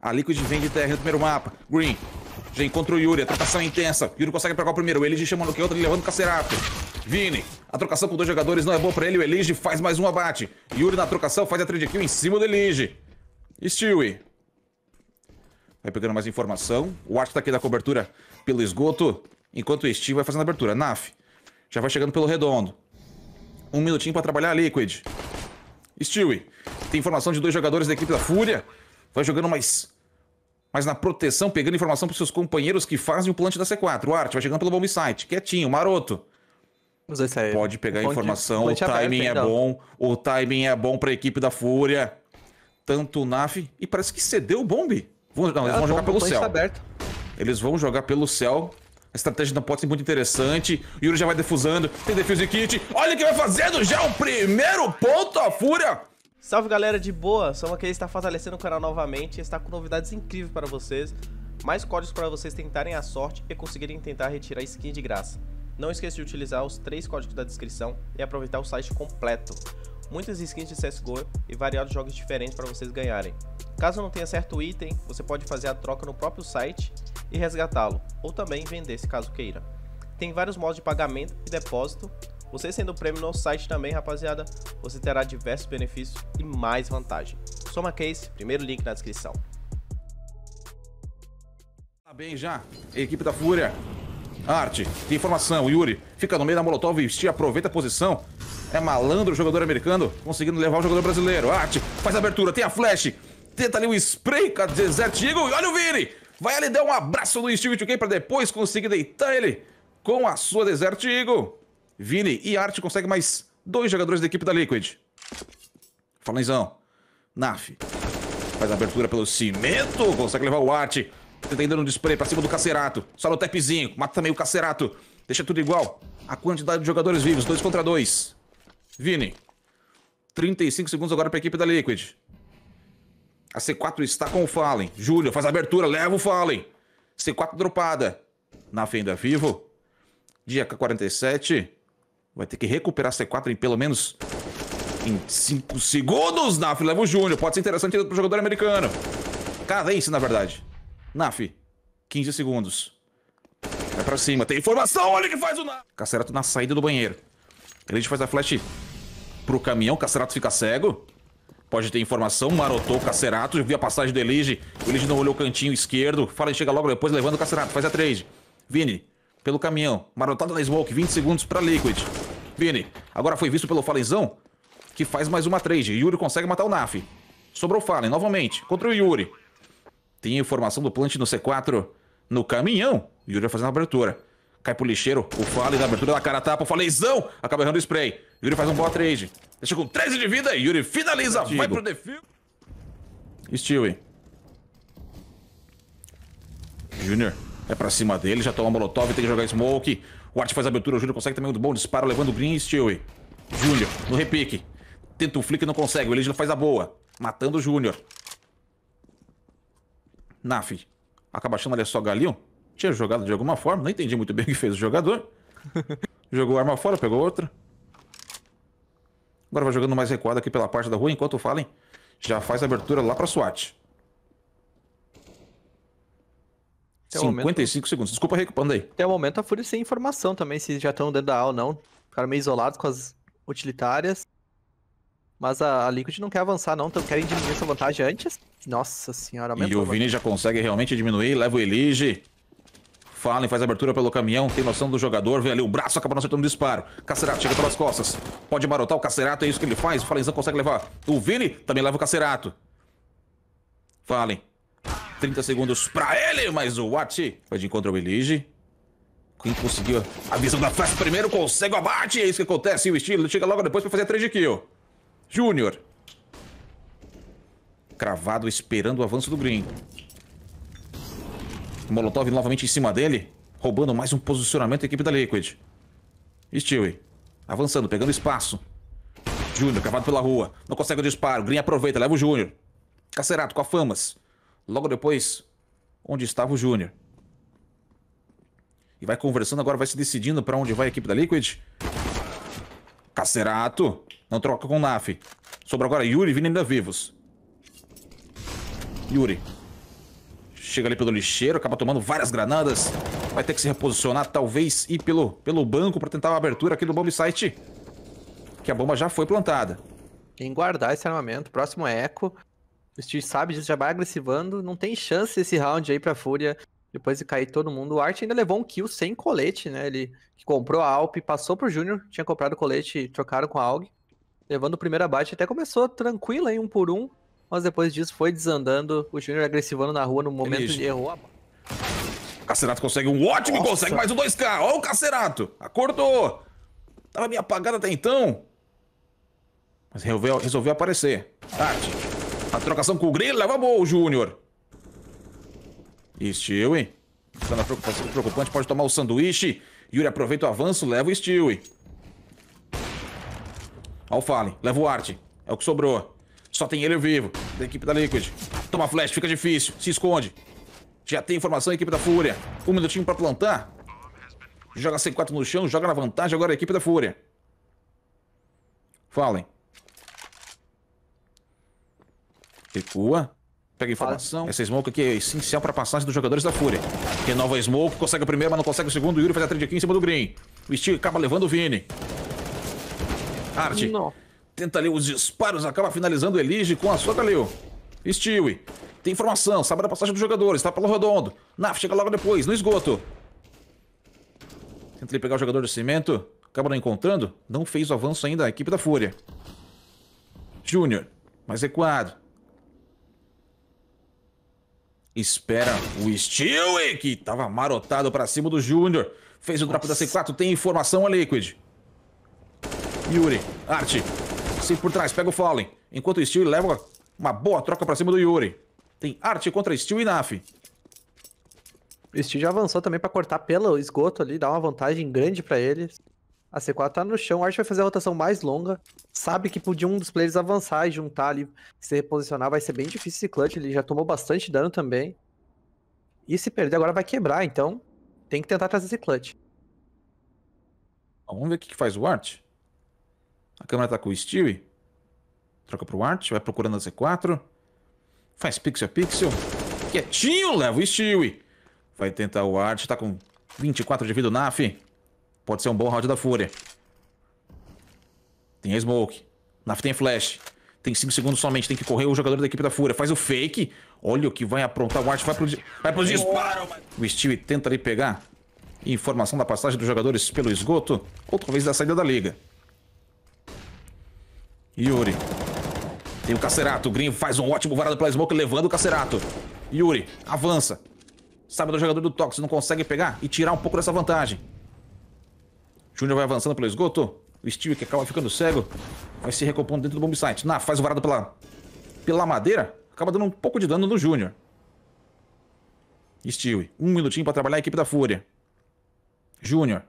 A Liquid vem de terra no é primeiro mapa. Green. Já encontra o Yuri. A trocação é intensa. Yuri consegue pegar o primeiro. O Elige chama no que outro. Ele levando o Cacerato. Vini. A trocação com dois jogadores não é boa pra ele. O Elige faz mais um abate. Yuri na trocação faz a trade kill em cima do Elige. Stewie. Vai pegando mais informação. O Art tá aqui da cobertura pelo esgoto. Enquanto o Steve vai fazendo a abertura. Naf. Já vai chegando pelo redondo. Um minutinho pra trabalhar a Liquid. Stewie, tem informação de dois jogadores da equipe da Fúria. Vai jogando mais, mas na proteção, pegando informação para seus companheiros que fazem o plant da C4. O Art vai chegando pelo bomb site, quietinho, maroto. Pode pegar a informação, o timing é então. bom, o timing é bom para a equipe da Fúria. Tanto o NAF, e parece que cedeu o bomb. não, ah, tá, tá eles vão jogar pelo céu. Eles vão jogar pelo céu. A estratégia não pode ser muito interessante. Yuri já vai defusando. Tem defuse kit. Olha o que vai fazendo já o primeiro ponto a fúria. Salve galera de boa, Soma que está fortalecendo o canal novamente está com novidades incríveis para vocês, mais códigos para vocês tentarem a sorte e conseguirem tentar retirar skin de graça. Não esqueça de utilizar os três códigos da descrição e aproveitar o site completo. Muitas skins de CSGO e variados jogos diferentes para vocês ganharem. Caso não tenha certo item, você pode fazer a troca no próprio site e resgatá-lo, ou também vender se caso queira. Tem vários modos de pagamento e depósito. Você sendo prêmio no site também, rapaziada, você terá diversos benefícios e mais vantagem. Soma Case, primeiro link na descrição. Tá bem já, equipe da Fúria. Arte, informação, Yuri. Fica no meio da Molotov e vestir, aproveita a posição. É malandro o jogador americano, conseguindo levar o jogador brasileiro. Arte, faz a abertura, tem a flash. Tenta ali o spray com Desert Eagle e olha o Vini! Vai ali dar um abraço no Steve 2K para depois conseguir deitar ele com a sua Desert Eagle. Vini e Art consegue mais dois jogadores da equipe da Liquid. Falanzão. Naf. Faz a abertura pelo cimento. Consegue levar o Art. Tenta ainda um display pra cima do Cacerato. Só no tapzinho. Mata também o Cacerato. Deixa tudo igual. A quantidade de jogadores vivos. Dois contra dois. Vini. 35 segundos agora pra equipe da Liquid. A C4 está com o Fallen. Júlio faz a abertura, leva o Fallen. C4 dropada. Na fenda vivo. Dia K47. Vai ter que recuperar a C4 em pelo menos em 5 segundos. Naf leva o Júnior. Pode ser interessante para o jogador americano. isso, na verdade. Naf, 15 segundos. Vai para cima. Tem informação. Olha o que faz o Naf. Cacerato na saída do banheiro. Ele faz a flash pro caminhão. Cacerato fica cego. Pode ter informação, marotou o Cacerato, viu a passagem do Elige. O Elige não olhou o cantinho esquerdo. Fallen chega logo depois, levando o Cacerato, faz a trade. Vini, pelo caminhão, Marotado na Smoke, 20 segundos pra Liquid. Vini, agora foi visto pelo Fallenzão, que faz mais uma trade. Yuri consegue matar o Naf. Sobrou o Fallen, novamente, contra o Yuri. Tem informação do plant no C4, no caminhão. Yuri vai fazendo a abertura. Cai pro lixeiro, o Fallen na abertura da cara tapa, o Fallenzão acaba errando o spray. Yuri faz um boa trade. Deixa com 13 de vida. e Yuri finaliza. Antigo. Vai pro defil. Stewie. Junior. É pra cima dele. Já toma molotov. Tem que jogar smoke. O Art faz a abertura. O Júnior consegue também um bom disparo. Levando o Green. Stewie. Júnior. No repique. Tenta o flick. Não consegue. O Eligio faz a boa. Matando o Júnior. Naf. Acaba achando ali só Galil. Tinha jogado de alguma forma. Não entendi muito bem o que fez o jogador. Jogou arma fora. Pegou outra. Agora vai jogando mais recuado aqui pela parte da rua. Enquanto falem já faz a abertura lá para SWAT. 55 momento... segundos. Desculpa, recupando aí. Até o momento a Fúria é sem informação também, se já estão dentro da A ou não. Ficaram meio isolados com as utilitárias. Mas a, a Liquid não quer avançar não, então querem diminuir essa vantagem antes. Nossa senhora, aumentou. E o Vini já consegue realmente diminuir, leva o Elige. Fallen faz abertura pelo caminhão, tem noção do jogador, vem ali o braço, acaba não acertando o disparo. Cacerato chega pelas costas, pode marotar o Cacerato, é isso que ele faz. O Fallenzão consegue levar. O Vini também leva o Cacerato. Fallen. 30 segundos pra ele, mas o Wati vai de encontro ao Elige. Quem conseguiu a visão da festa primeiro consegue o abate. É isso que acontece. E o estilo chega logo depois pra fazer a trade kill. Júnior. Cravado esperando o avanço do Green. Molotov novamente em cima dele. Roubando mais um posicionamento da equipe da Liquid. Stewie. Avançando, pegando espaço. Júnior, cavado pela rua. Não consegue o disparo. Green aproveita, leva o Júnior. Cacerato com a Famas. Logo depois, onde estava o Júnior. E vai conversando agora, vai se decidindo para onde vai a equipe da Liquid. Cacerato. Não troca com o Naf. Sobra agora Yuri e Vini ainda vivos. Yuri chega ali pelo lixeiro, acaba tomando várias granadas. Vai ter que se reposicionar, talvez, ir pelo, pelo banco para tentar uma abertura aqui do bomb site. Que a bomba já foi plantada. Tem guardar esse armamento. Próximo é Echo. O Steve sabe disso, já vai agressivando. Não tem chance esse round aí pra Fúria. Depois de cair todo mundo. O Art ainda levou um kill sem colete, né? Ele comprou a Alp, passou pro Júnior, tinha comprado colete, trocaram com a AUG. Levando o primeiro abate, até começou tranquilo aí, um por um mas depois disso foi desandando, o Júnior agressivando na rua no momento Elige. de errou a o Cacerato consegue um ótimo, Nossa. consegue mais um 2K. Olha o Cacerato. Acordou. Tava meio apagado até então. Mas resolveu, resolveu aparecer. Tati. A trocação com o Grilo leva boa o Júnior. Stewie. Ficando tá preocupante, pode tomar o sanduíche. Yuri aproveita o avanço, leva o Stewie. Olha o Fallen, leva o Arte. É o que sobrou. Só tem ele vivo. Da equipe da Liquid. Toma flash, fica difícil. Se esconde. Já tem informação, equipe da Fúria. Um minutinho pra plantar. Joga C4 no chão, joga na vantagem agora é a equipe da Fúria. Falem. Recua. Pega informação. Essa smoke aqui é essencial pra passagem dos jogadores da Fúria. Renova a smoke, consegue o primeiro, mas não consegue o segundo. O Yuri faz a trade aqui em cima do Green. O Steel acaba levando o Vini. Arte. Não. Tenta ali os disparos, acaba finalizando Elige com a sua Galil. Tá Stewie. Tem informação, sabe da é passagem dos jogadores, está pelo redondo. Naf chega logo depois, no esgoto. Tenta ali pegar o jogador de cimento. Acaba não encontrando. Não fez o avanço ainda a equipe da Fúria. Júnior, mais recuado. Espera o Stewie, que estava marotado para cima do Júnior. Fez o drop Nossa. da C4, tem informação a Liquid. Yuri, arte, Sim, por trás, pega o Fallen. Enquanto o Steel leva uma boa troca pra cima do Yuri. Tem Arte contra Steel e Naf. O Steel já avançou também pra cortar pelo esgoto ali, dá uma vantagem grande pra eles. A C4 tá no chão, o Arte vai fazer a rotação mais longa. Sabe que podia um dos players avançar e juntar ali, se reposicionar, vai ser bem difícil esse clutch. Ele já tomou bastante dano também. E se perder agora vai quebrar, então tem que tentar trazer esse clutch. Vamos ver o que faz o Art. A câmera tá com o Stewie. Troca pro Art, vai procurando a Z4. Faz pixel a pixel. Quietinho, leva o Stewie. Vai tentar o Art, tá com 24 de vida o Naf. Pode ser um bom round da Fúria. Tem a Smoke. Naf tem Flash. Tem 5 segundos somente, tem que correr o jogador da equipe da Fúria. Faz o fake. Olha o que vai aprontar o Art, vai pro, vai pro disparo. O Stewie tenta ali pegar informação da passagem dos jogadores pelo esgoto Outra vez da saída da liga. Yuri. Tem o Cacerato. O Grinho faz um ótimo varado pela Smoke, levando o Cacerato. Yuri, avança. Sabe do é jogador do Tox, não consegue pegar e tirar um pouco dessa vantagem. Júnior vai avançando pelo esgoto. O Steve que acaba ficando cego. Vai se recompondo dentro do bomb site. Na, faz o varado pela, pela madeira. Acaba dando um pouco de dano no Júnior. Stewie, um minutinho para trabalhar a equipe da Fúria. Júnior,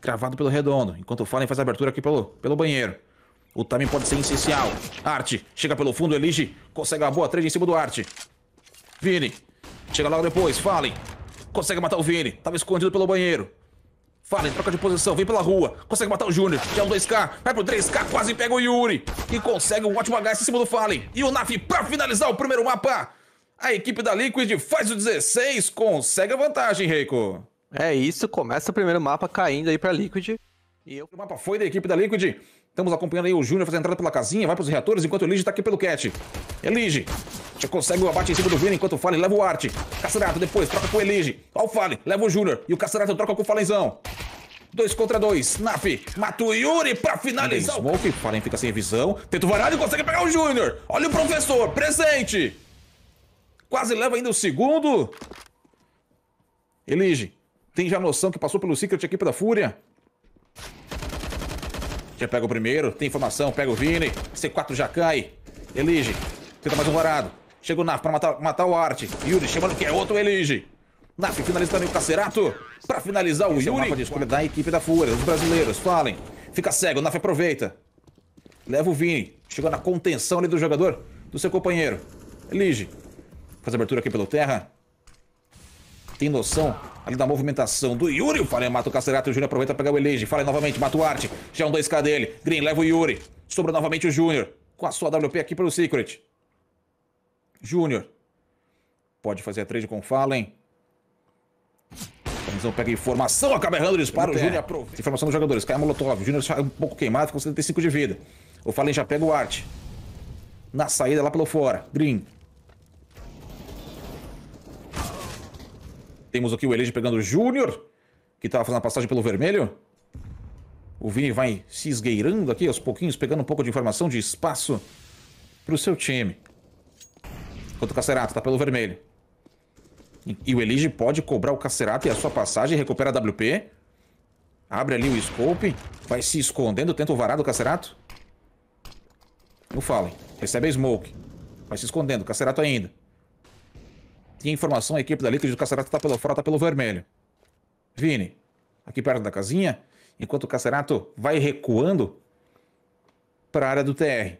cravado pelo redondo, enquanto o Fallen faz a abertura aqui pelo, pelo banheiro. O timing pode ser essencial. Arte, chega pelo fundo, elige. Consegue a boa trade em cima do Arte. Vini, chega logo depois, Fallen. Consegue matar o Vini. Tava escondido pelo banheiro. Fallen, troca de posição, vem pela rua. Consegue matar o Júnior. Já é um 2K, vai pro 3K, quase pega o Yuri. E consegue um ótimo HS em cima do Fallen. E o Naf pra finalizar o primeiro mapa. A equipe da Liquid faz o 16, consegue a vantagem, Reiko. É isso, começa o primeiro mapa caindo aí pra Liquid. E eu... o mapa foi da equipe da Liquid. Estamos acompanhando aí o Júnior fazendo a entrada pela casinha, vai para os reatores, enquanto o Elige está aqui pelo Cat. Elige. É já consegue o abate em cima do Vini, enquanto o Fallen leva o Arte. Cacerato depois, troca com o Elige. Olha o Fallen, leva o Júnior. E o Cacerato troca com o Fallenzão. Dois contra dois. Naf mata o Yuri pra finalizar. Tem smoke, Fallen fica sem visão. Tenta o varado e consegue pegar o Júnior. Olha o professor, presente. Quase leva ainda o segundo. Elige, tem já noção que passou pelo Secret aqui pela Fúria? pega o primeiro, tem informação, pega o Vini. C4 já cai. Elige, tenta mais um varado. Chega o Naf pra matar, matar o Art. Yuri chamando que é outro, Elige. Naf finaliza também o Cacerato. Pra finalizar o Yuri. É o mapa de da equipe da Fúria, os brasileiros. Falem. Fica cego, o Naf aproveita. Leva o Vini. Chegou na contenção ali do jogador, do seu companheiro. Elige. Faz abertura aqui pelo terra. Tem noção ali na movimentação do Yuri. O Fallen mata o Cacerato. O Júnior aproveita para pegar o Elege. Fallen novamente, mata o Arte. Já um 2K dele. Green leva o Yuri. Sobra novamente o Júnior. Com a sua WP aqui pelo Secret. Júnior. Pode fazer a trade com o Fallen. Então pega informação, acaba errando o disparo. O Júnior aproveita. Informação dos jogadores. Cai a Molotov. O Júnior sai é um pouco queimado, fica com 75 de vida. O Fallen já pega o Arte. Na saída lá pelo fora. Green. Temos aqui o Elige pegando o Júnior, que estava fazendo a passagem pelo vermelho. O Vini vai se esgueirando aqui aos pouquinhos, pegando um pouco de informação, de espaço para o seu time. Enquanto o Cacerato está pelo vermelho. E o Elige pode cobrar o Cacerato e a sua passagem, recupera a WP. Abre ali o scope, vai se escondendo, tenta o varado do Cacerato. Não falem, recebe a smoke. Vai se escondendo, Cacerato ainda. Tem informação, a equipe da Líquides do Cacerato está pelo fora, está pelo vermelho. Vini, aqui perto da casinha, enquanto o Cacerato vai recuando para a área do TR.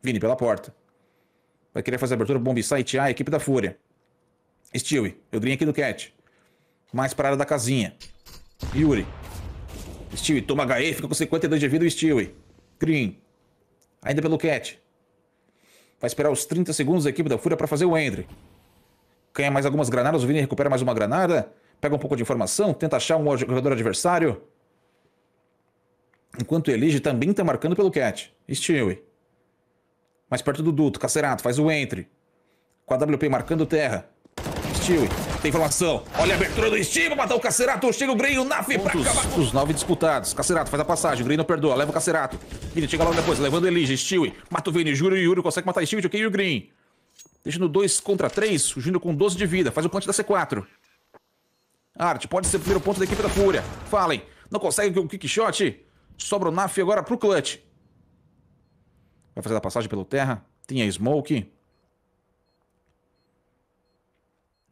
Vini, pela porta. Vai querer fazer a abertura, bombe site A, equipe da Fúria. Stewie, eu aqui do Cat. Mais para a área da casinha. Yuri. Stewie, toma HE, fica com 52 de vida o Stewie. Green. Ainda pelo Cat. Vai esperar os 30 segundos da equipe da Fúria para fazer o Endry ganha é mais algumas granadas, o Vini recupera mais uma granada, pega um pouco de informação, tenta achar um jogador adversário. Enquanto Elige também está marcando pelo Cat. Stewie. Mais perto do Duto, Cacerato, faz o entry, Com a WP marcando terra. Stewie, tem informação. Olha a abertura do Stewie, matar o Cacerato. Chega o Grey, o Naf pra acabar. Os nove disputados. Cacerato faz a passagem, o Grey não perdoa, leva o Cacerato. Vini chega logo depois, levando Elige, Stewie. Mata o Vini, Júlio e Yuri consegue matar Stewie, ok, e o Green. Deixando 2 contra 3, o Júnior com 12 de vida. Faz o punch da C4. Arte, pode ser o primeiro ponto da equipe da Fúria. Fallen, não consegue o kick shot. Sobra o Naf agora pro clutch. Vai fazer a passagem pelo terra. Tem a Smoke.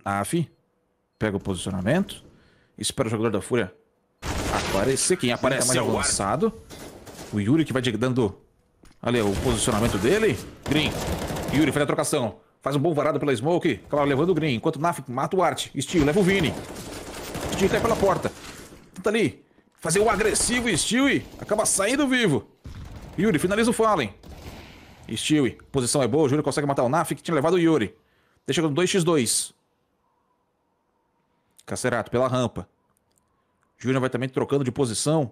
Naf. Pega o posicionamento. Espera o jogador da Fúria aparecer. Quem aparece é o lançado. O Yuri que vai dando... Olha o posicionamento dele. Green. Yuri faz a trocação. Faz um bom varado pela Smoke. Claro, levando o Green. Enquanto o Naf mata o Art. Steel leva o Vini. Steel cai pela porta. Tenta ali. Fazer o agressivo Steel. Acaba saindo vivo. Yuri finaliza o Fallen. Steel. Posição é boa. O Júlio consegue matar o Naf que tinha levado o Yuri. Deixa com 2x2. Cacerato pela rampa. Júnior vai também trocando de posição.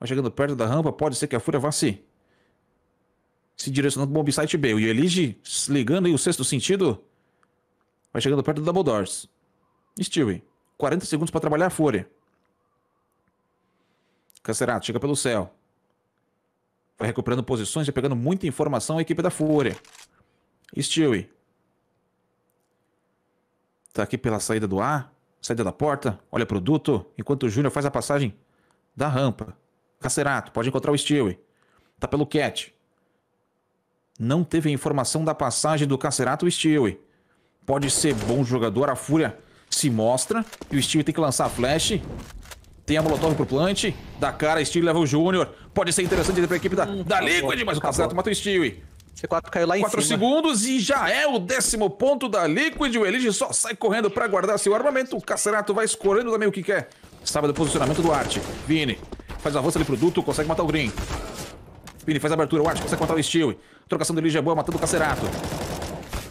Vai chegando perto da rampa. Pode ser que a Fúria vá se se direcionando para o site B. O Elige ligando aí o sexto sentido. Vai chegando perto do Double Doors. Stewie, 40 segundos para trabalhar a fúria. Cacerato chega pelo céu. Vai recuperando posições e pegando muita informação a equipe da Fúria. Stewie. Tá aqui pela saída do ar, saída da porta, olha o produto, enquanto o Júnior faz a passagem da rampa. Cacerato, pode encontrar o Stewie. Tá pelo Cat não teve a informação da passagem do Cacerato Stewie. Pode ser bom jogador, a Fúria se mostra e o Stewie tem que lançar a flash. Tem a Molotov pro plant, da cara, Stewie leva o Júnior. Pode ser interessante pra equipe da, hum, da Liquid, mas o Cacerato mata o Stewie. C4 caiu lá em 4 segundos e já é o décimo ponto da Liquid. O Elige só sai correndo para guardar seu armamento. O Cacerato vai escolhendo também o que quer. Sabe do posicionamento do Arte. Vini faz avanço ali pro Duto, consegue matar o Green. Spinning faz a abertura. O Art consegue matar o Steel. trocação do Elige é boa, matando o Cacerato.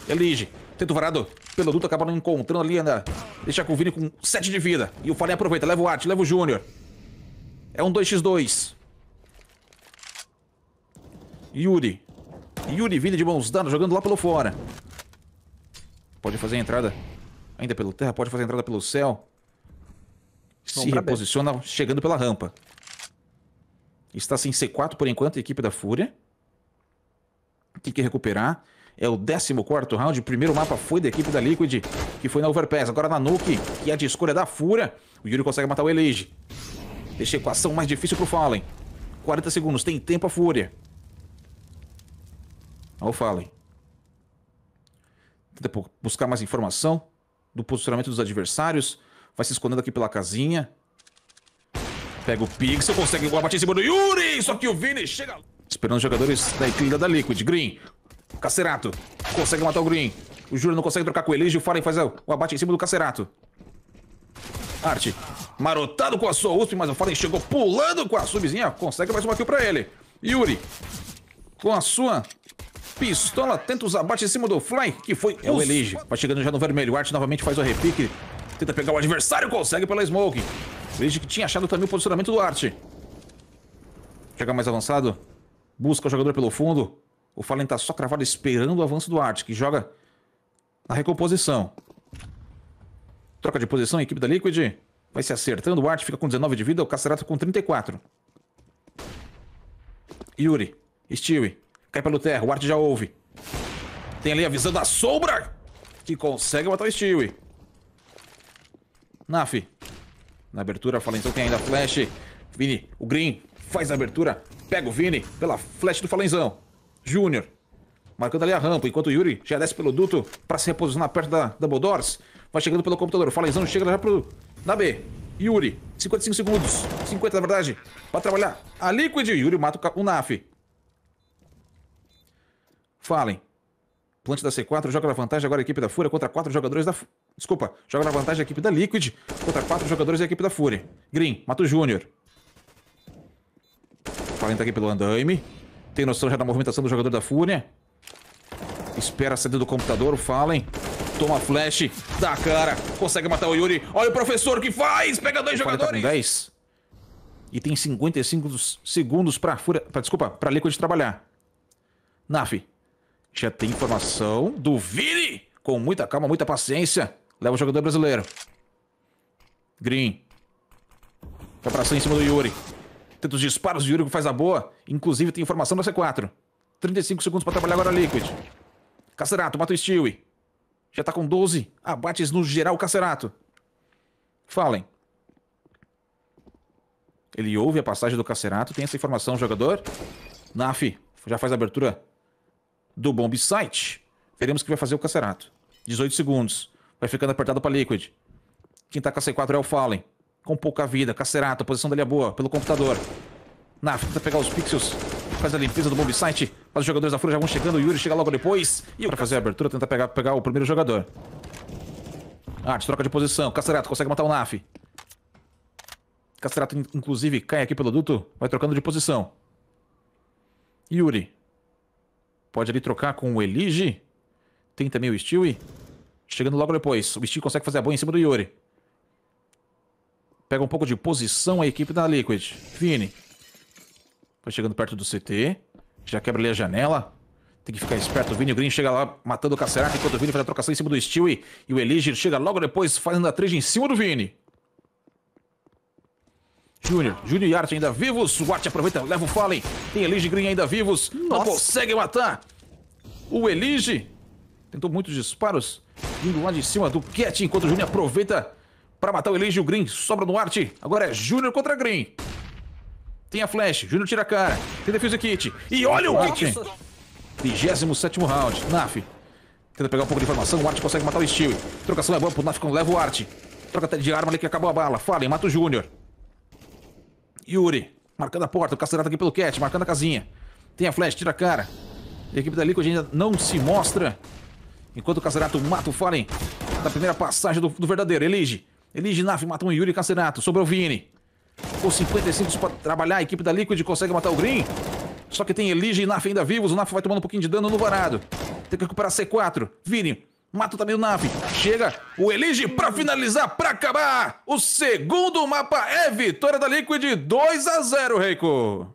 Elige. Tenta o varado pelo duto, acaba não encontrando ali ainda. Deixa com o Vini com 7 de vida. E o Fallen aproveita. Leva o Art, leva o Júnior. É um 2x2. Yuri. Yuri vindo de mãos dadas, jogando lá pelo fora. Pode fazer a entrada ainda pelo terra, pode fazer a entrada pelo céu. Se reposiciona chegando pela rampa. Está sem C4 por enquanto, a equipe da Fúria. Tem que recuperar. É o 14 round. O primeiro mapa foi da equipe da Liquid, que foi na Overpass. Agora na Nuke, que é de escolha da Fúria. O Yuri consegue matar o Elige. Deixa a equação mais difícil pro Fallen. 40 segundos. Tem tempo a Fúria. Olha o Fallen. Tenta buscar mais informação do posicionamento dos adversários. Vai se escondendo aqui pela casinha. Pega o Pixel, consegue o bater em cima do Yuri. Só que o Vini chega... Esperando os jogadores da equipe da Liquid. Green. Cacerato. Consegue matar o Green. O Júlio não consegue trocar com o Elige. O Fallen faz o abate em cima do Cacerato. Arte. Marotado com a sua USP, mas o Fallen chegou pulando com a subzinha. Consegue mais uma kill pra ele. Yuri. Com a sua pistola, tenta os abates em cima do Fly, que foi é o Elige. Vai chegando já no vermelho. Arte novamente faz o repique. Tenta pegar o adversário, consegue pela Smoke. Desde que tinha achado também o posicionamento do Arte. Chega mais avançado. Busca o jogador pelo fundo. O Fallen tá só cravado esperando o avanço do Arte, que joga na recomposição. Troca de posição, a equipe da Liquid. Vai se acertando, o Arte fica com 19 de vida, o Cacerato com 34. Yuri, Stewie, cai pelo terra, o Arte já ouve. Tem ali a visão da Sombra, que consegue matar o Stewie. Naf, na abertura. Falenzão tem ainda é flash. Vini, o Green faz a abertura. Pega o Vini pela flash do Falenzão. Júnior marcando ali a rampa, enquanto o Yuri já desce pelo duto para se reposicionar perto da Double Doors. Vai chegando pelo computador. O Falenzão chega já pro, na B. Yuri, 55 segundos. 50 na verdade. Para trabalhar. A Liquid. Yuri mata o, o NAF. Fallen. Plante da C4, joga na vantagem agora a equipe da Fura contra quatro jogadores da, Desculpa, joga na vantagem a equipe da Liquid contra quatro jogadores da equipe da Fury. Green, mata o Júnior. Valenta aqui pelo andaime. Tem noção já da movimentação do jogador da Fúria. Espera a saída do computador, o Fallen. Toma flash, dá a cara, consegue matar o Yuri. Olha o professor que faz, pega dois o tá jogadores. Tá 10. E tem 55 segundos pra Fúria, pra, desculpa, pra Liquid trabalhar. Naf, já tem informação do Vini, com muita calma, muita paciência. Leva o jogador brasileiro. Green. Fica pra cima em cima do Yuri. Tenta os disparos, do Yuri faz a boa. Inclusive tem informação da C4. 35 segundos pra trabalhar agora a Liquid. Cacerato, mata o Stewie. Já tá com 12. Abates no geral Cacerato. Falem. Ele ouve a passagem do Cacerato. Tem essa informação, jogador. Naf já faz a abertura do bomb site. Veremos o que vai fazer o Cacerato. 18 segundos. Vai ficando apertado pra Liquid. Quem tá com a C4 é o Fallen. Com pouca vida, cacerato, a posição dele é boa, pelo computador. Naf tenta pegar os pixels, faz a limpeza do bombsite. mas os jogadores da Fúria já vão chegando, o Yuri chega logo depois. E pra fazer a abertura, tenta pegar, pegar o primeiro jogador. Art, troca de posição, cacerato consegue matar o Naf. Cacerato, inclusive, cai aqui pelo duto, vai trocando de posição. Yuri. Pode ali trocar com o Elige. Tem também o Stewie. Chegando logo depois, o Steel consegue fazer a boa em cima do Yuri. Pega um pouco de posição a equipe da Liquid. Vini. Vai chegando perto do CT. Já quebra ali a janela. Tem que ficar esperto. O Vini o Green chega lá matando o Cacerac. Enquanto o Vini faz a trocação em cima do Steel. E, o Eligir chega logo depois fazendo a trija em cima do Vini. Júnior, Júnior e Art ainda vivos. O Art aproveita, leva o Fallen. Tem Elige Green ainda vivos. Nossa. Não consegue matar. O Elige tentou muitos disparos vindo lá de cima do Cat, enquanto o Júnior aproveita para matar o Elige o Green. Sobra no Arte. Agora é Júnior contra Green. Tem a flash. Júnior tira a cara. Tem defesa kit. E olha o kit. 27 round. Naf. Tenta pegar um pouco de informação. O Arte consegue matar o Steel. Trocação é boa pro Naf quando leva o Arte. Troca de arma ali que acabou a bala. Fallen mata o Júnior. Yuri. Marcando a porta. O Cacerata aqui pelo Cat. Marcando a casinha. Tem a flash. Tira a cara. E a equipe da Liquid ainda não se mostra. Enquanto o Cacerato mata o Fallen da primeira passagem do, do verdadeiro. Elige. Elige Naf mata um Yuri Cacerato. Sobrou o Vini. Com 55 para trabalhar, a equipe da Liquid consegue matar o Green. Só que tem Elige e Naf ainda vivos. O Naf vai tomando um pouquinho de dano no varado. Tem que recuperar C4. Vini. Mata também o Naf. Chega o Elige para finalizar, para acabar. O segundo mapa é vitória da Liquid. 2 a 0 Reiko.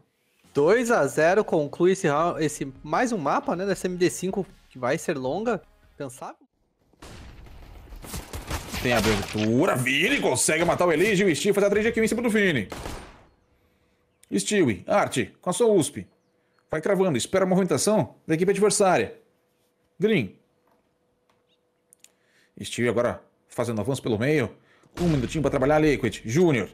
2 a 0 conclui esse, esse mais um mapa né, dessa MD5 que vai ser longa. Cansável? Tem abertura. Vini consegue matar o Elige. O Steve faz a 3 aqui em cima do Vini. Stewie, arte, com a sua USP. Vai cravando. espera a movimentação da equipe adversária. Green. Stewie agora fazendo avanço pelo meio. Um minutinho para trabalhar, Liquid. Júnior.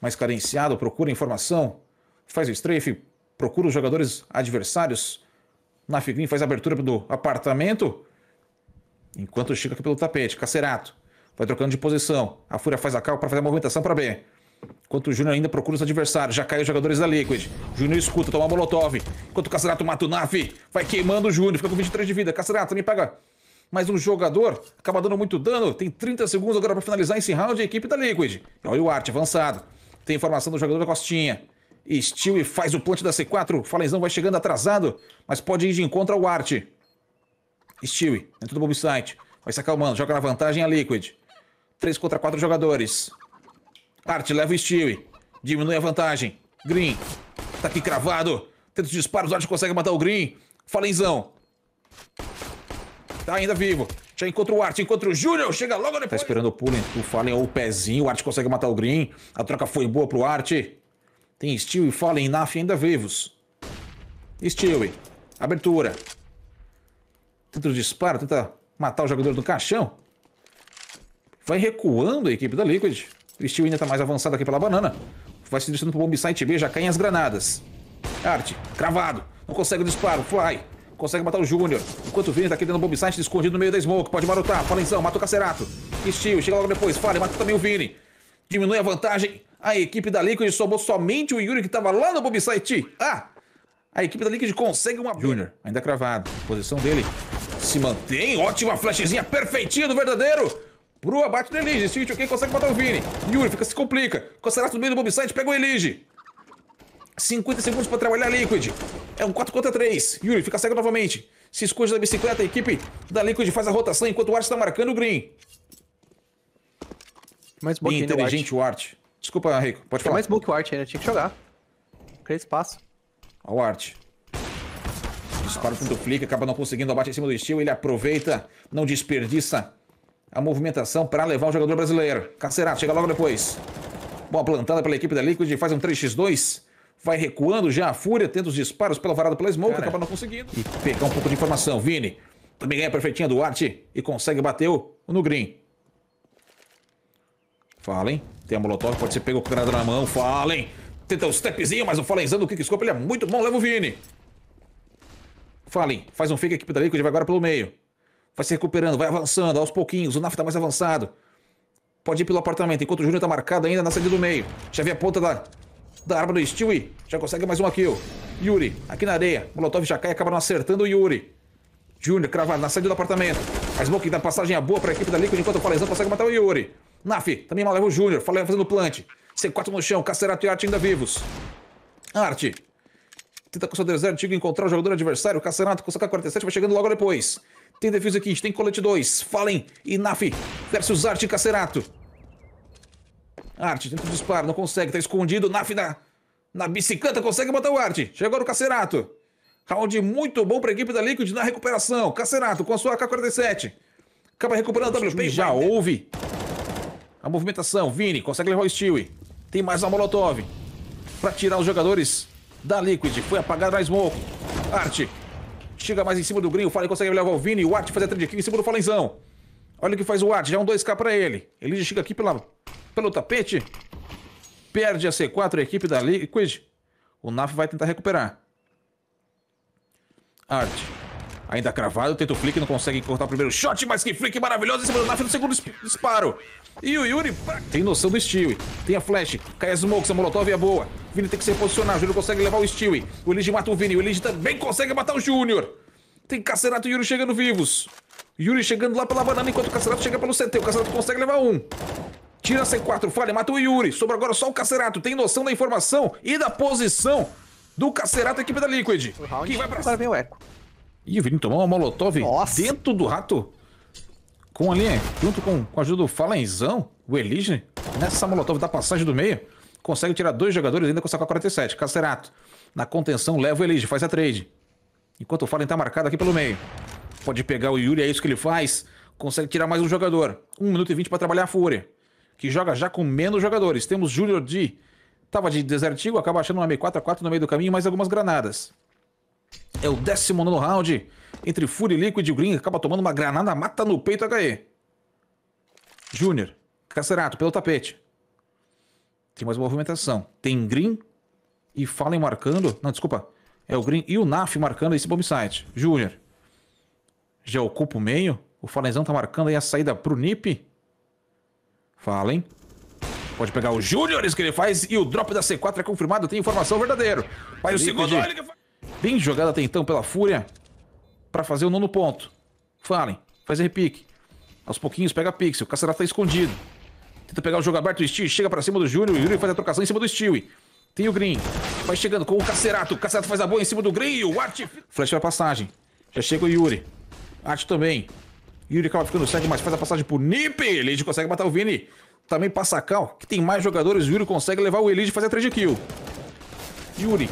Mais carenciado, procura informação. Faz o strafe, procura os jogadores adversários Nafiglin faz a abertura do apartamento. Enquanto chega aqui pelo tapete. Cacerato. Vai trocando de posição. A Fúria faz a cal para fazer a movimentação para B. Enquanto o Júnior ainda procura os adversários, já caiu os jogadores da Liquid. Júnior escuta, toma Molotov. Enquanto o Cacerato mata o Naf, vai queimando o Júnior, fica com 23 de vida. Cacerato me pega mais um jogador, acaba dando muito dano. Tem 30 segundos agora para finalizar esse round a equipe da Liquid. Olha o arte avançado. Tem informação do jogador da Costinha. Stewie faz o plant da C4. Falenzão vai chegando atrasado, mas pode ir de encontro ao Art. Stewie, dentro do bomb site. Vai se acalmando, joga na vantagem a Liquid. 3 contra 4 jogadores. Art leva o Stewie. Diminui a vantagem. Green. Tá aqui cravado. Tenta os disparos, Art consegue matar o Green. Falenzão. Tá ainda vivo. Já encontra o Art, encontra o Júnior, chega logo tá depois. Tá esperando o pulling o Fallen ou é o pezinho. O Art consegue matar o Green. A troca foi boa pro Art. Tem Stewie, Fallen, Naf ainda vivos. Stewie. Abertura. Tenta o disparo, tenta matar o jogador do caixão. Vai recuando a equipe da Liquid. O Stewie ainda tá mais avançado aqui pela banana. Vai se direcionando pro bomb site B, já caem as granadas. Arte, cravado. Não consegue o disparo, fly. Consegue matar o Júnior. Enquanto o Vini tá aqui dentro do bomb site, escondido no meio da smoke. Pode marotar. Falenzão, mata o Cacerato. Stewie, chega logo depois. Fale mata também o Vini. Diminui a vantagem. A equipe da Liquid somou somente o Yuri que estava lá no Bobsite. Ah! A equipe da Liquid consegue uma Junior, ainda cravado. Posição dele se mantém. Ótima flashzinha perfeitinha do verdadeiro. Pro abate do Elige. Se o consegue matar o Vini. Yuri fica, se complica. Cocerato no meio do Bobsite, pega o Elige. 50 segundos para trabalhar a Liquid. É um 4 contra 3. Yuri fica cego novamente. Se esconde da bicicleta, a equipe da Liquid faz a rotação enquanto o Art está marcando o Green. Mais um né, Bem inteligente o Art. Desculpa, Rico, pode Tem falar. mais o Art ainda, tinha que jogar. Cria espaço. Ó o Art. Dispara o do Flick, acaba não conseguindo, abate em cima do Steel, ele aproveita, não desperdiça a movimentação para levar o jogador brasileiro. Carcerato, chega logo depois. Boa plantada pela equipe da Liquid, faz um 3x2. Vai recuando já a Fúria, tenta os disparos pela varada pela Smoke, Cara. acaba não conseguindo. E pegar um pouco de informação. Vini também ganha a perfeitinha do Art e consegue bater no Green. Fala, hein? Tem a molotov, pode ser pegou com granada na mão. Fallen. Tenta o um stepzinho, mas o Fallenzinho do Kickscope, ele é muito bom. Leva o Vini. Fallen, faz um fake equipe da Liquid, vai agora pelo meio. Vai se recuperando, vai avançando aos pouquinhos. O Naf tá mais avançado. Pode ir pelo apartamento, enquanto o Júnior tá marcado ainda na saída do meio. Já vê a ponta da, da arma do Stewie. Já consegue mais um kill. Yuri, aqui na areia. Molotov já cai e acaba não acertando o Yuri. Júnior cravado na saída do apartamento. A Smoke dá passagem boa para a equipe da Liquid enquanto o falezão consegue matar o Yuri. Naf, também mal leva o Júnior. Falei fazendo plant. C4 no chão, Cacerato e Arte ainda vivos. Arte. Tenta com seu deserto antigo encontrar o jogador adversário. Cacerato com o K47 vai chegando logo depois. Tem defesa aqui, tem colete 2. Fallen e Naf versus Arte e Cacerato. Arte tenta o disparo, não consegue, tá escondido. Naf na, na bicicleta consegue botar o Arte. Chegou o Cacerato. Round muito bom para a equipe da Liquid na recuperação. Cacerato com a sua K47. Acaba recuperando o WP. Já houve a movimentação, Vini, consegue levar o Stewie. Tem mais a Molotov. Pra tirar os jogadores da Liquid. Foi apagada a Smoke. Arte. Chega mais em cima do Green. O Fallen consegue levar o Vini. O Arte faz a trade aqui em cima do Fallenzão. Olha o que faz o Arte. Já é um 2k pra ele. Ele chega aqui pela, pelo tapete. Perde a C4, a equipe da Liquid. O Naf vai tentar recuperar. Arte. Ainda cravado, tenta o flick, não consegue cortar o primeiro shot, mas que flick maravilhoso em cima do no segundo disparo. E o Yuri tem noção do Stewie. Tem a flash, cai a smoke, a molotov é boa. Vini tem que se reposicionar, o Júnior consegue levar o Stewie. O Elid mata o Vini, o Elid também consegue matar o Júnior. Tem Cacerato e Yuri chegando vivos. Yuri chegando lá pela banana enquanto o Cacerato chega pelo CT. O Cacerato consegue levar um. Tira C4, falha, mata o Yuri. Sobra agora só o Cacerato. Tem noção da informação e da posição do Cacerato, equipe da Liquid. round, que vai pra... Agora vem o Echo. Ih, o Vini tomou uma molotov Nossa. dentro do rato. Com ali, junto com, com a ajuda do Falenzão, o Elige, nessa molotov da passagem do meio, consegue tirar dois jogadores ainda com o Saco 47. Cacerato, na contenção, leva o Elige, faz a trade. Enquanto o Fallen tá marcado aqui pelo meio. Pode pegar o Yuri, é isso que ele faz. Consegue tirar mais um jogador. 1 minuto e 20 para trabalhar a Fúria. Que joga já com menos jogadores. Temos Júnior D. Tava de desertigo, acaba achando uma M4 a 4 no meio do caminho, mais algumas granadas. É o 19 round. Entre Fury Liquid e Green, acaba tomando uma granada, mata no peito HE. Júnior, Cacerato, pelo tapete. Tem mais movimentação. Tem Green e Fallen marcando. Não, desculpa. É o Green e o Naf marcando esse bombsite. site. Júnior. Já ocupa o meio. O Fallenzão tá marcando aí a saída pro Nip. Fallen. Pode pegar o Júnior, isso que ele faz. E o drop da C4 é confirmado. Tem informação verdadeira. Vai o segundo. Olha que faz. Bem jogada até então pela Fúria. Para fazer o nono ponto. Fallen. Faz repique. Aos pouquinhos pega Pixel. O Cacerato tá escondido. Tenta pegar o jogo aberto. O Stewie chega para cima do Júnior. O Júnior faz a trocação em cima do Stewie. Tem o Green. Vai chegando com o Cacerato. O Cacerato faz a boa em cima do Green. O Art. Flecha a passagem. Já chega o Yuri. Art também. Yuri acaba ficando cego, mas faz a passagem por Nip. Elide consegue matar o Vini. Também passa a Cal, que tem mais jogadores. O Yuri consegue levar o Elide e fazer a 3 de kill. Yuri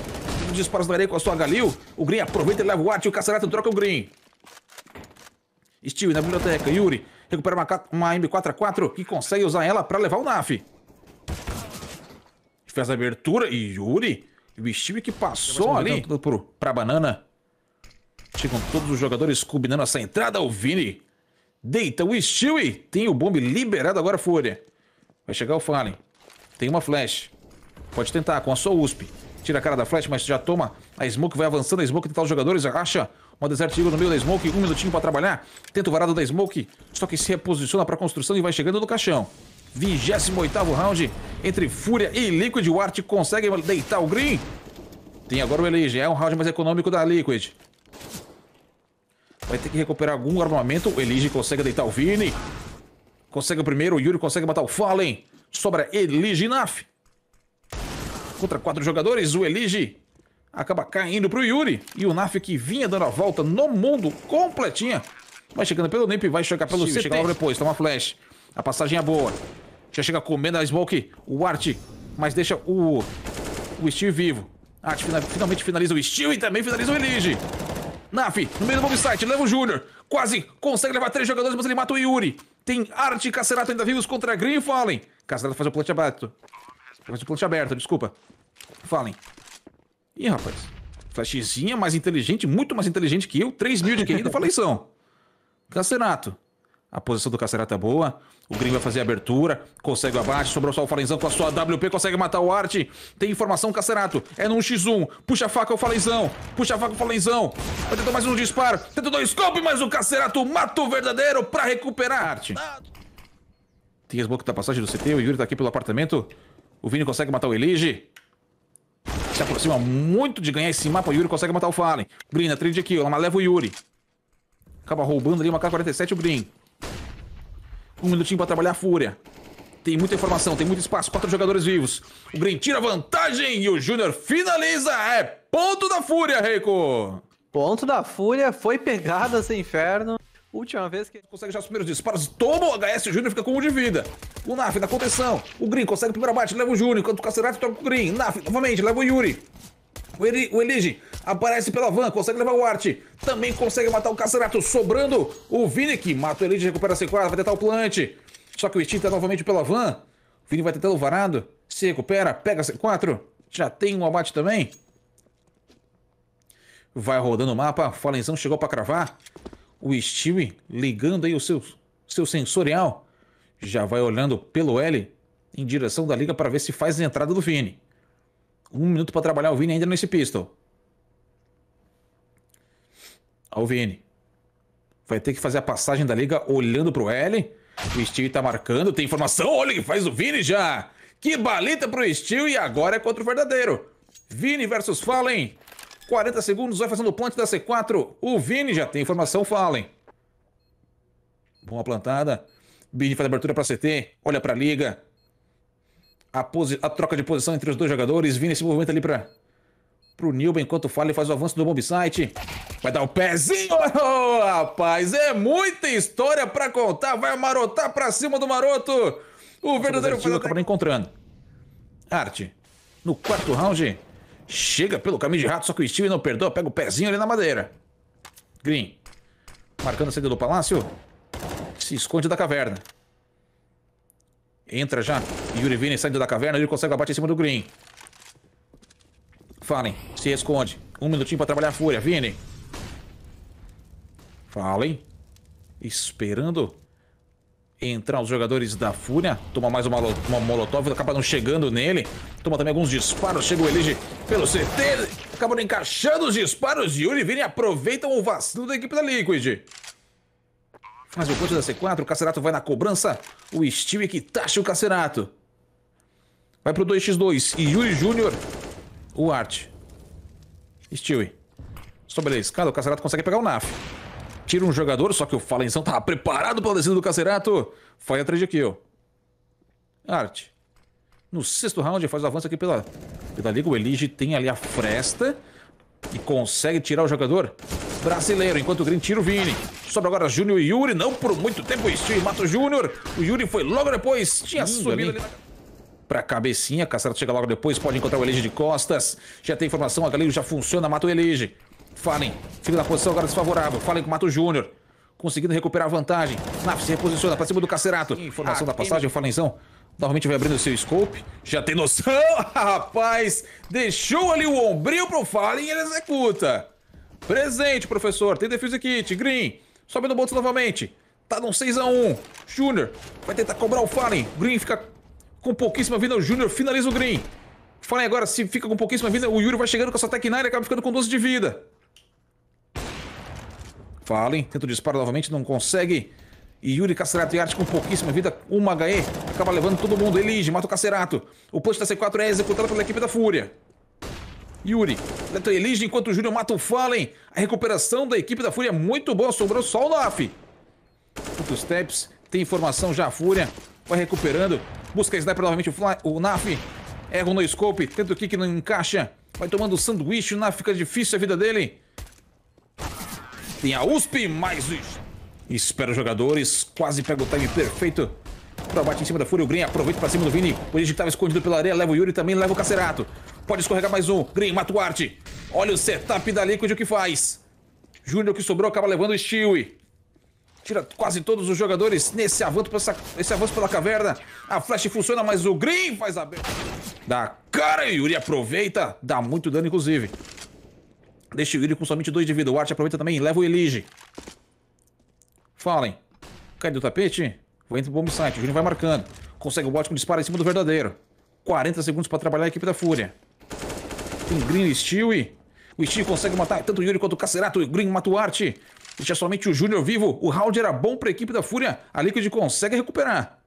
disparos na areia com a sua Galil. O Green aproveita e leva o arte. O Cacerato troca o Green. Steve na biblioteca. Yuri recupera uma, uma M4A4 que consegue usar ela para levar o NAF. Fez a abertura e Yuri... O Steve que passou ali para banana. Chegam todos os jogadores combinando essa entrada. O Vini deita o Stewie. Tem o bombe liberado agora, Fúria. Vai chegar o Fallen. Tem uma flash. Pode tentar com a sua USP. Tira a cara da flash, mas já toma a Smoke, vai avançando a Smoke, tentar os jogadores, acha uma Desert Eagle no meio da Smoke, um minutinho pra trabalhar. Tenta o varado da Smoke, só que se reposiciona pra construção e vai chegando no caixão. 28º round entre Fúria e Liquid, o Art consegue deitar o Green. Tem agora o Elige, é um round mais econômico da Liquid. Vai ter que recuperar algum armamento, o Elige consegue deitar o Vini. Consegue o primeiro, o Yuri consegue matar o Fallen. Sobra Elige e Naf contra quatro jogadores. O Elige acaba caindo para o Yuri. E o Naf que vinha dando a volta no mundo completinha. Vai chegando pelo Nip, vai chegar pelo Sim, CT. Chega logo depois, toma flash. A passagem é boa. Já chega comendo a Smoke, o Art, mas deixa o, o Steel vivo. Art ah, finalmente finaliza o Steel e também finaliza o Elige. Naf, no meio do bomb site, leva o Júnior. Quase consegue levar três jogadores, mas ele mata o Yuri. Tem Art e Cacerato ainda vivos contra a Green Fallen. Cacerato faz o plant aberto o pulante tá aberta, desculpa. Falem. Ih, rapaz. Flashzinha mais inteligente, muito mais inteligente que eu. 3 mil de QI falei faleição. Cacerato. A posição do Cacerato é boa. O Green vai fazer a abertura. Consegue o abate. Sobrou só o Falenzão com a sua WP. Consegue matar o Art. Tem informação, Cacerato. É num X1. Puxa a faca o Falenzão. Puxa a faca o Falenzão. Vai tentar mais um disparo. Tenta dois golpes, mas o Cacerato mata o verdadeiro pra recuperar a Arte. Tem as bocas da tá passagem do CT. O Yuri tá aqui pelo apartamento. O Vini consegue matar o Elige. Se aproxima muito de ganhar esse mapa. O Yuri consegue matar o Fallen. Green na trade aqui, ó. Ela leva o Yuri. Acaba roubando ali uma K-47 o Green. Um minutinho pra trabalhar a Fúria. Tem muita informação, tem muito espaço. Quatro jogadores vivos. O Green tira vantagem e o Júnior finaliza. É ponto da Fúria, Reiko. Ponto da Fúria. Foi pegada esse inferno. Última vez que consegue já os primeiros disparos, toma o HS, o Júnior fica com um de vida. O Naf na contenção, o Green consegue o primeiro abate, leva o Júnior, enquanto o Cacerato toca o Green. Naf novamente, leva o Yuri. O, Eli, o Elige aparece pela van, consegue levar o Art. Também consegue matar o Cacerato, sobrando o Vini, que mata o Elige, recupera a C4, vai tentar o plant. Só que o Steam tá novamente pela van. O Vini vai tentando o varado, se recupera, pega a C4. Já tem um abate também. Vai rodando o mapa, Falenzão chegou para cravar o Steve ligando aí o seu, seu sensorial. Já vai olhando pelo L em direção da liga para ver se faz a entrada do Vini. Um minuto para trabalhar o Vini ainda nesse pistol. O Vini. Vai ter que fazer a passagem da liga olhando pro L. O Steve tá marcando, tem informação. Olha que faz o Vini já. Que balita pro Steel e agora é contra o verdadeiro. Vini versus Fallen. 40 segundos, vai fazendo o plante da C4. O Vini já tem informação, falem. Boa plantada. Bini faz abertura para CT, olha para a liga. A, troca de posição entre os dois jogadores. Vini se movimenta ali para o Nilba enquanto fala e faz o avanço do bomb Vai dar o um pezinho, oh, rapaz. É muita história para contar. Vai marotar para cima do maroto. O verdadeiro... É Acabou encontrando. Arte. No quarto round, Chega pelo caminho de rato, só que o Steve não perdoa. Pega o pezinho ali na madeira. Green. Marcando a saída do palácio. Se esconde da caverna. Entra já. Yuri Vini saindo da caverna. Ele consegue abater em cima do Green. Fallen. Se esconde. Um minutinho pra trabalhar a fúria. Vini. Fallen. Esperando entrar os jogadores da Fúria. Toma mais uma, uma molotov, não chegando nele. Toma também alguns disparos, chega o Elige pelo CT. Acabam encaixando os disparos de Yuri e aproveitam o vacilo da equipe da Liquid. Faz o ponto da C4, o Cacerato vai na cobrança. O Steve que taxa o Cacerato. Vai pro 2x2 e Yuri Júnior. O Art. Stewie. Só a escada, o Cacerato consegue pegar o NAF. Tira um jogador, só que o Falenção tá preparado para a descida do Cacerato. foi a 3 de kill. Arte. No sexto round, faz o avanço aqui pela, pela liga. O Elige tem ali a fresta e consegue tirar o jogador brasileiro, enquanto o Green tira o Vini. Sobra agora Júnior e Yuri, não por muito tempo o Stewie mata o Júnior. O Yuri foi logo depois, tinha subido ali. ali na... Pra cabecinha, Cacerato chega logo depois, pode encontrar o Elige de costas. Já tem informação, a Galinho já funciona, mata o Elige. Fallen fica na posição agora desfavorável. Fallen com o Mato Júnior. Conseguindo recuperar a vantagem. Snap se reposiciona pra cima do Cacerato. Informação da ah, passagem, o Fallenzão Novamente vai abrindo seu scope. Já tem noção? Rapaz, deixou ali o ombrio pro Fallen e ele executa. Presente, professor. Tem defesa kit. Green. Sobe no bolso novamente. Tá num 6x1. Júnior vai tentar cobrar o Fallen. Green fica com pouquíssima vida. O Júnior finaliza o Green. Fallen agora se fica com pouquíssima vida. O Yuri vai chegando com essa Tech 9 e acaba ficando com 12 de vida. Fallen tenta o disparo novamente, não consegue. E Yuri Cacerato e Arte com pouquíssima vida, 1 HE, acaba levando todo mundo. Elige, mata o Cacerato. O push da C4 é executado pela equipe da Fúria. Yuri, Leto Elige enquanto o Júlio mata o Fallen. A recuperação da equipe da Fúria é muito boa, sobrou só o Naf. Outros steps, tem informação já a Fúria. Vai recuperando, busca sniper novamente o, o Naf. Erra o no scope, tenta o kick, não encaixa. Vai tomando sanduíche, o Naf fica difícil a vida dele. Tem a USP, mais isso. Espera os jogadores. Quase pega o time perfeito. Pra bate em cima da Fúria. O Green aproveita pra cima do Vini. O Vini que tava escondido pela areia. Leva o Yuri também. Leva o Cacerato. Pode escorregar mais um. Green mata o Arte. Olha o setup da Liquid o que faz. Júnior que sobrou acaba levando o Stewie. Tira quase todos os jogadores nesse avanço, essa, esse avanço pela caverna. A flash funciona, mas o Green faz a... Da cara, Yuri aproveita. Dá muito dano, inclusive. Deixa o Yuri com somente dois de vida. O Arte aproveita também. Leva o Elige. Fallen. Cai do tapete. Vai entrar pro bomb site. O Júnior vai marcando. Consegue o bot com disparo em cima do verdadeiro. 40 segundos pra trabalhar a equipe da Fúria. Tem Green Steel e... O Steel consegue matar tanto o Yuri quanto o Cacerato. O Green mata o Arte. Deixa somente o Júnior vivo. O round era bom pra equipe da Fúria. A Liquid consegue recuperar.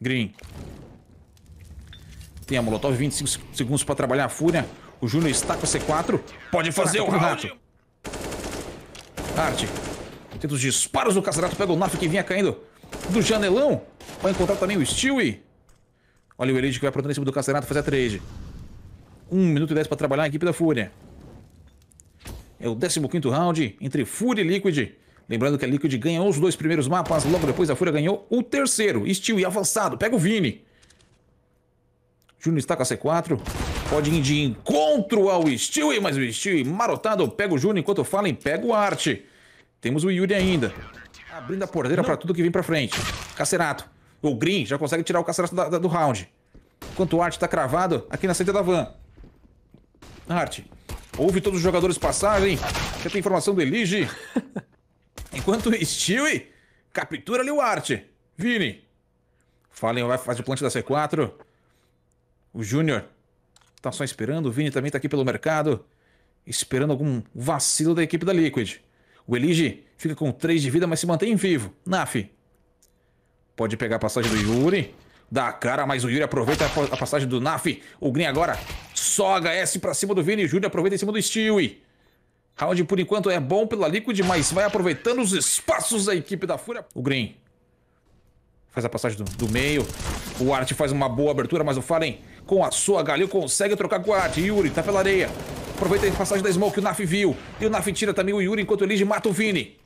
Green. Tem a Molotov, 25 segundos pra trabalhar a Fúria. O Júnior está com C4. Pode fazer o round. Rato. Arte. Tenta os disparos do Casarato. Pega o Naf que vinha caindo do janelão. Vai encontrar também o Stewie. Olha o Elite que vai aprontando em cima do Castanato fazer a trade. 1 um minuto e 10 para trabalhar a equipe da Fúria. É o 15 round entre Fúria e Liquid. Lembrando que a Liquid ganhou os dois primeiros mapas, logo depois a Fúria ganhou o terceiro. Stewie avançado, pega o Vini. Júnior está com a C4 pode ir de encontro ao Stewie, mas o Stewie marotado pega o Júnior enquanto fala em pega o Arte. Temos o Yuri ainda, abrindo a porteira para tudo que vem para frente. Cacerato. O Green já consegue tirar o Cacerato da, da, do round. Enquanto o Arte está cravado aqui na saída da van. Arte. Ouve todos os jogadores passarem. Já tem informação do Elige. Enquanto o Stewie captura ali o Arte. Vini. Fallen vai fazer o plant da C4. O Júnior Tá só esperando. O Vini também tá aqui pelo mercado, esperando algum vacilo da equipe da Liquid. O Elige fica com 3 de vida, mas se mantém vivo. Naf. Pode pegar a passagem do Yuri. Dá a cara, mas o Yuri aproveita a passagem do Naf. O Green agora só HS pra cima do Vini. O Yuri aproveita em cima do Stewie. Round por enquanto é bom pela Liquid, mas vai aproveitando os espaços da equipe da Fúria. O Green faz a passagem do, do meio. O Art faz uma boa abertura, mas o Fallen com a sua Galil consegue trocar com a Yuri, tá pela areia. Aproveita a passagem da Smoke, o Naf viu. E o Naf tira também o Yuri enquanto o Lige mata o Vini.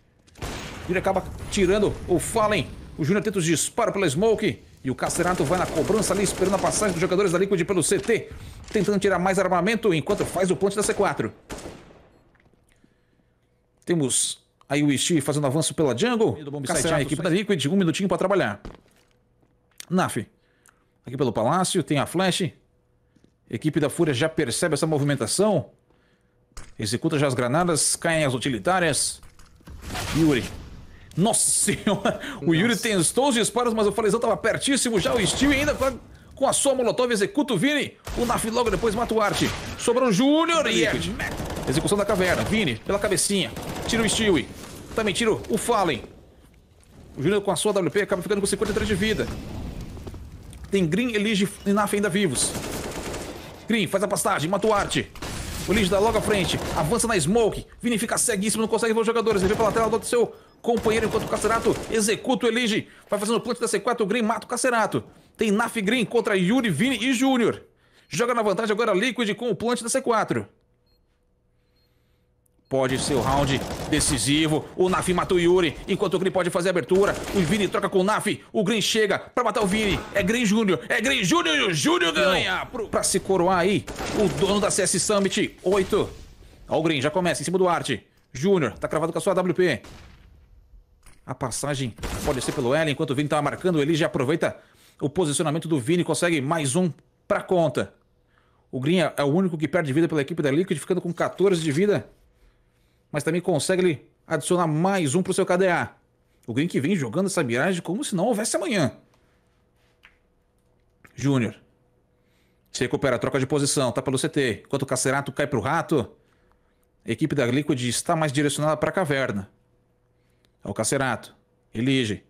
yuri acaba tirando o Fallen. O Júnior tenta os disparos pela Smoke. E o Cacerato vai na cobrança ali, esperando a passagem dos jogadores da Liquid pelo CT. Tentando tirar mais armamento enquanto faz o ponte da C4. Temos aí o Ishi fazendo avanço pela jungle. Cacerar a equipe da Liquid, um minutinho para trabalhar. Naf Aqui pelo palácio, tem a flash. Equipe da Fúria já percebe essa movimentação. Executa já as granadas, caem as utilitárias. Yuri. Nossa senhora! O Nossa. Yuri testou os disparos, mas o Falezão tava pertíssimo já. O Steve ainda com a, com a sua molotov executa o Vini. O Naf logo depois mata o Arte. Sobrou o Júnior e é... Execução da caverna. Vini, pela cabecinha. Tira o Stewie. Também tira o Fallen. O Júnior com a sua WP acaba ficando com 53 de vida. Tem Green, Elige e Naf ainda vivos. Green, faz a pastagem, mata o Arte. O Elige dá logo à frente, avança na Smoke. Vini fica ceguíssimo, não consegue ver os jogadores. Ele vê pela tela do seu companheiro enquanto o Cacerato executa o Elige. Vai fazendo o plant da C4, o Green mata o Cacerato. Tem Naf Green contra Yuri, Vini e Júnior. Joga na vantagem agora Liquid com o plant da C4. Pode ser o round decisivo. O Naf mata o Yuri, enquanto o Green pode fazer a abertura. O Vini troca com o Naf. O Green chega pra matar o Vini. É Green Júnior. É Green Júnior e o Júnior ganha. Pro, pra se coroar aí, o dono da CS Summit. 8. Ó o Green, já começa em cima do Arte. Júnior, tá cravado com a sua WP. A passagem pode ser pelo L, enquanto o Vini tava tá marcando. Ele já aproveita o posicionamento do Vini, consegue mais um pra conta. O Green é, é o único que perde vida pela equipe da Liquid, ficando com 14 de vida mas também consegue adicionar mais um para o seu KDA. O Green que vem jogando essa miragem como se não houvesse amanhã. Júnior. Se recupera, troca de posição, tá pelo CT. Enquanto o Cacerato cai pro rato, a equipe da Liquid está mais direcionada para a caverna. É o Cacerato. Elige.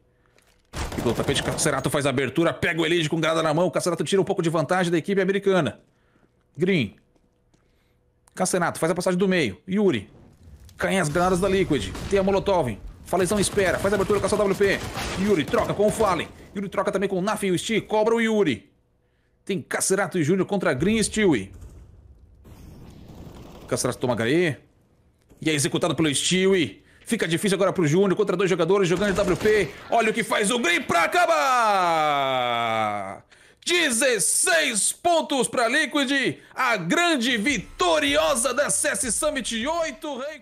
E pelo tapete, o Cacerato faz a abertura, pega o Elige com grada na mão. O Cacerato tira um pouco de vantagem da equipe americana. Green. Cacerato faz a passagem do meio. Yuri. Caem as granadas da Liquid. Tem a Molotov. Falezão espera. Faz a abertura com a WP. Yuri troca com o Fallen. Yuri troca também com o Naf e o Stee. Cobra o Yuri. Tem Cacerato e Júnior contra Green e Stewie. Cacerato toma HE. E é executado pelo Stewie. Fica difícil agora pro Júnior contra dois jogadores jogando de WP. Olha o que faz o Green pra acabar! 16 pontos pra Liquid. A grande vitoriosa da CS Summit 8.